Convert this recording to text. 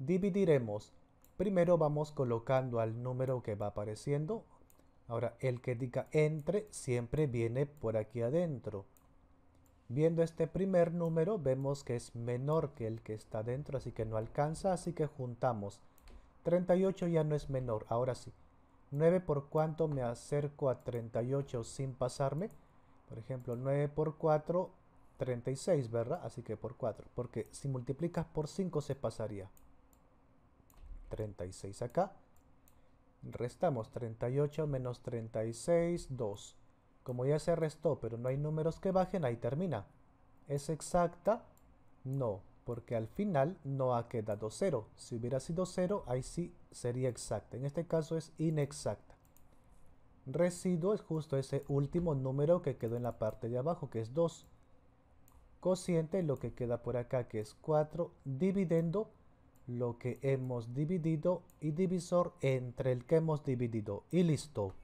dividiremos. Primero vamos colocando al número que va apareciendo. Ahora, el que diga entre siempre viene por aquí adentro. Viendo este primer número, vemos que es menor que el que está adentro así que no alcanza, así que juntamos. 38 ya no es menor, ahora sí. 9 por cuánto me acerco a 38 sin pasarme. Por ejemplo, 9 por 4, 36, ¿verdad? Así que por 4, porque si multiplicas por 5 se pasaría. 36 acá. Restamos 38 menos 36, 2. Como ya se restó, pero no hay números que bajen, ahí termina. ¿Es exacta? No, porque al final no ha quedado 0. Si hubiera sido 0, ahí sí sería exacta. En este caso es inexacta. Residuo es justo ese último número que quedó en la parte de abajo, que es 2. Cociente, lo que queda por acá, que es 4. Dividendo, lo que hemos dividido y divisor entre el que hemos dividido y listo